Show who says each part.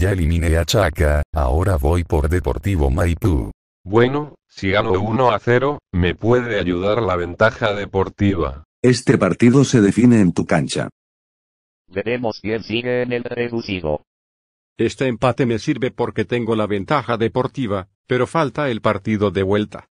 Speaker 1: Ya eliminé a Chaca, ahora voy por Deportivo Maipú.
Speaker 2: Bueno, si gano 1 a 0, me puede ayudar la ventaja deportiva.
Speaker 3: Este partido se define en tu cancha.
Speaker 2: Veremos quién sigue en el reducido.
Speaker 4: Este empate me sirve porque tengo la ventaja deportiva, pero falta el partido de vuelta.